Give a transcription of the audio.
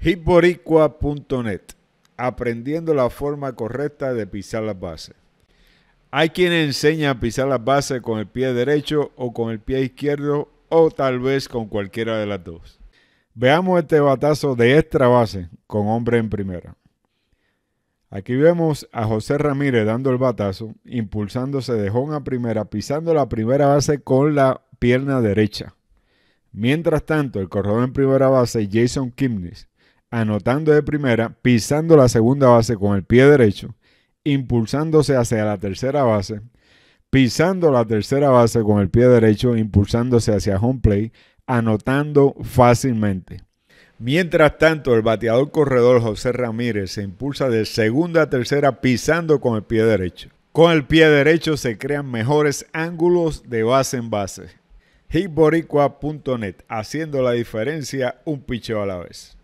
hitboricua.net, aprendiendo la forma correcta de pisar las bases. Hay quien enseña a pisar las bases con el pie derecho o con el pie izquierdo o tal vez con cualquiera de las dos. Veamos este batazo de extra base con hombre en primera. Aquí vemos a José Ramírez dando el batazo, impulsándose de home a primera, pisando la primera base con la pierna derecha. Mientras tanto, el corredor en primera base, Jason Kimnis, anotando de primera, pisando la segunda base con el pie derecho, impulsándose hacia la tercera base, pisando la tercera base con el pie derecho, impulsándose hacia home play, anotando fácilmente. Mientras tanto, el bateador corredor José Ramírez se impulsa de segunda a tercera pisando con el pie derecho. Con el pie derecho se crean mejores ángulos de base en base. HitBoricua.net, haciendo la diferencia un picheo a la vez.